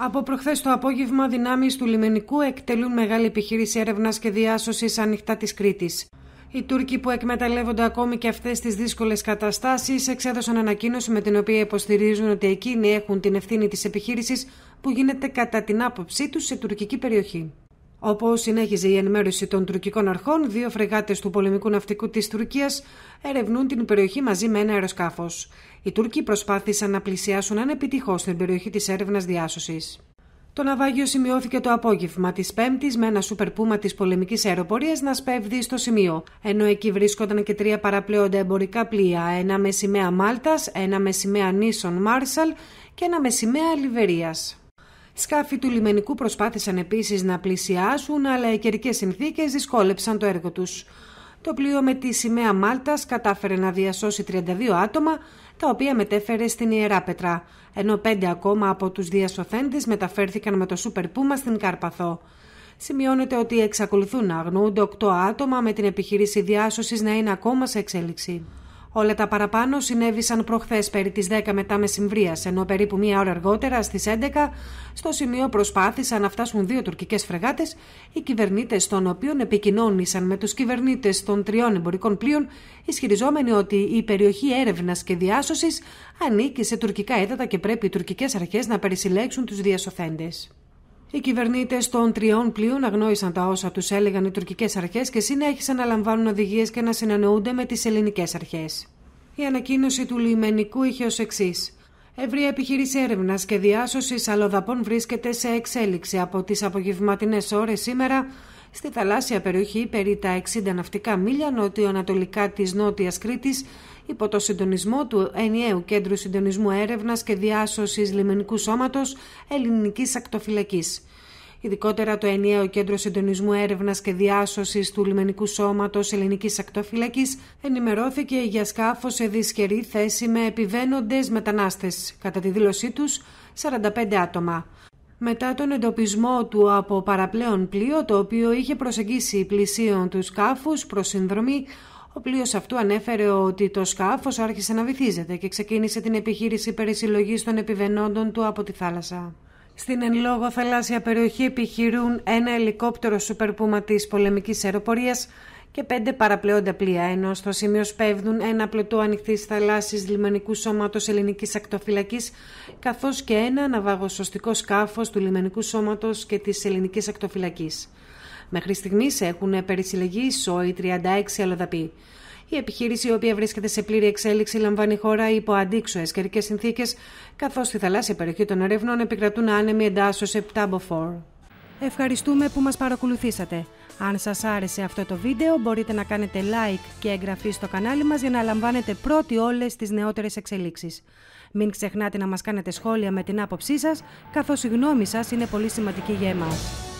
Από προχθές το απόγευμα, δυνάμεις του λιμενικού εκτελούν μεγάλη επιχείρηση έρευνας και διάσωσης ανοιχτά της Κρήτης. Οι Τούρκοι που εκμεταλλεύονται ακόμη και αυτές τις δύσκολες καταστάσεις εξέδωσαν ανακοίνωση με την οποία υποστηρίζουν ότι εκείνοι έχουν την ευθύνη της επιχείρησης που γίνεται κατά την άποψή τους σε τουρκική περιοχή. Όπως συνέχιζε η ενημέρωση των τουρκικών αρχών, δύο φρεγάτες του πολεμικού ναυτικού της Τουρκίας ερευνούν την περιοχή μαζί με ένα αεροσκάφος. Οι Τούρκοι προσπάθησαν να πλησιάσουν ανεπιτυχώς την περιοχή της έρευνας διάσωσης. Το ναυάγιο σημειώθηκε το απόγευμα της Πέμπτης με ένα σούπερ πούμα της πολεμικής αεροπορίας να σπέβδει στο σημείο, ενώ εκεί βρίσκονταν και τρία παραπλέοντα εμπορικά πλοία, ένα με σημαία Μάλτας, ένα με σημαία Νίσον Μάρσαλ και ένα με σημαία Λιβερίας. Σκάφη του λιμενικού προσπάθησαν επίσης να πλησιάσουν, αλλά οι καιρικές συνθήκες δυσκόλεψαν το έργο τους. Το πλοίο με τη σημαία μάλτας κατάφερε να διασώσει 32 άτομα, τα οποία μετέφερε στην Ιερά Πετρά, ενώ πέντε ακόμα από τους διασωθέντες μεταφέρθηκαν με το Σούπερ Πούμα στην Κάρπαθο. Σημειώνεται ότι εξακολουθούν να αγνοούνται 8 άτομα με την επιχείρηση διάσωσης να είναι ακόμα σε εξέλιξη. Όλα τα παραπάνω συνέβησαν προχθές περί τις 10 μετά μεσημβρίας, ενώ περίπου μία ώρα αργότερα στις 11 στο σημείο προσπάθησαν να φτάσουν δύο τουρκικές φρεγάτες, οι κυβερνήτες των οποίων επικοινώνησαν με τους κυβερνήτες των τριών εμπορικών πλοίων, ισχυριζόμενοι ότι η περιοχή έρευνας και διάσωσης ανήκει σε τουρκικά έδατα και πρέπει οι τουρκικές αρχές να περισυλλέξουν τους διασωθέντες. Οι κυβερνήτες των τριών πλοίων αγνόησαν τα όσα τους έλεγαν οι τουρκικές αρχές και συνέχισαν να λαμβάνουν οδηγίες και να συνεννοούνται με τις ελληνικές αρχές. Η ανακοίνωση του λιμενικού είχε ως εξής. Ευρία επιχείρηση έρευνας και διάσωσης αλλοδαπών βρίσκεται σε εξέλιξη από τις απογευματινές ώρες σήμερα στη θαλάσσια περιοχή περί τα 60 ναυτικά μίλια νότιο-ανατολικά της Νότιας Κρήτης υπό το συντονισμό του ενιαίου Κέντρου Συντονισμού Έρευνας και Διάσωσης Λιμενικού Σώματος Ελληνικής Ακτοφυλακής. Ειδικότερα το ενιαίο Κέντρο Συντονισμού Έρευνας και Διάσωσης του Λιμενικού Σώματος Ελληνικής Ακτοφυλακής ενημερώθηκε για σκάφος σε δυσκερή θέση με επιβαίνοντες μετανάστες, κατά τη δήλωσή τους 45 άτομα. Μετά τον εντοπισμό του από παραπλέον πλοίο, το οποίο είχε προσεγγίσει πλησίον τους σκάφους προς συνδρομή, ο πλοίος αυτού ανέφερε ότι το σκάφος άρχισε να βυθίζεται και ξεκίνησε την επιχείρηση περισυλλογή των επιβενώντων του από τη θάλασσα. Στην εν λόγω θαλάσσια περιοχή επιχειρούν ένα ελικόπτερο σούπερ πούμα της πολεμικής αεροπορίας και πέντε παραπλέοντα πλοία, ενώ στο σημείο σπέβδουν ένα πλωτό ανοιχτή θαλάσσης λιμενικού σώματος ελληνικής ακτοφυλακής, καθώς και ένα αναβαγοσωστικό σκάφος του λιμενικού σώματος και της ελληνικής ακτοφυλακής. Μέχρι στιγμής έχουν περισυλλεγεί ισόοι 36 αλλοδαποί. Η επιχείρηση, η οποία βρίσκεται σε πλήρη εξέλιξη, λαμβάνει χώρα υπό αντίξωες καιρικές συνθήκες, καθώς στη θαλάσσια περιοχή των ερευνών επικρατούν άνεμοι εντάσσεως 7 μποφόρ. Ευχαριστούμε που μας παρακολουθήσατε. Αν σας άρεσε αυτό το βίντεο μπορείτε να κάνετε like και εγγραφή στο κανάλι μας για να λαμβάνετε πρώτοι όλες τις νεότερες εξελίξεις. Μην ξεχνάτε να μας κάνετε σχόλια με την άποψή σας, καθώς η γνώμη σας είναι πολύ σημαντική για εμάς.